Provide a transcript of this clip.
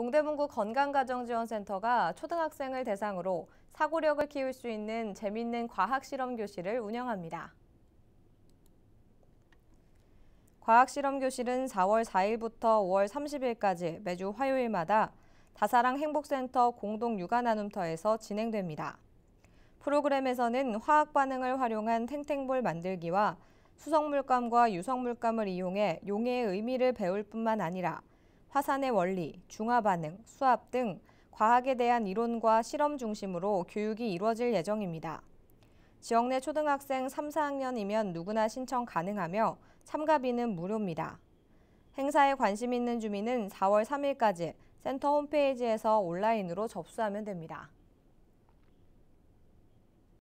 동대문구 건강가정지원센터가 초등학생을 대상으로 사고력을 키울 수 있는 재밌는 과학실험 교실을 운영합니다. 과학실험 교실은 4월 4일부터 5월 30일까지 매주 화요일마다 다사랑 행복센터 공동 육아 나눔터에서 진행됩니다. 프로그램에서는 화학 반응을 활용한 탱탱볼 만들기와 수성물감과 유성물감을 이용해 용의 의미를 배울 뿐만 아니라 화산의 원리, 중화 반응, 수압 등 과학에 대한 이론과 실험 중심으로 교육이 이루어질 예정입니다. 지역 내 초등학생 3, 4학년이면 누구나 신청 가능하며 참가비는 무료입니다. 행사에 관심 있는 주민은 4월 3일까지 센터 홈페이지에서 온라인으로 접수하면 됩니다.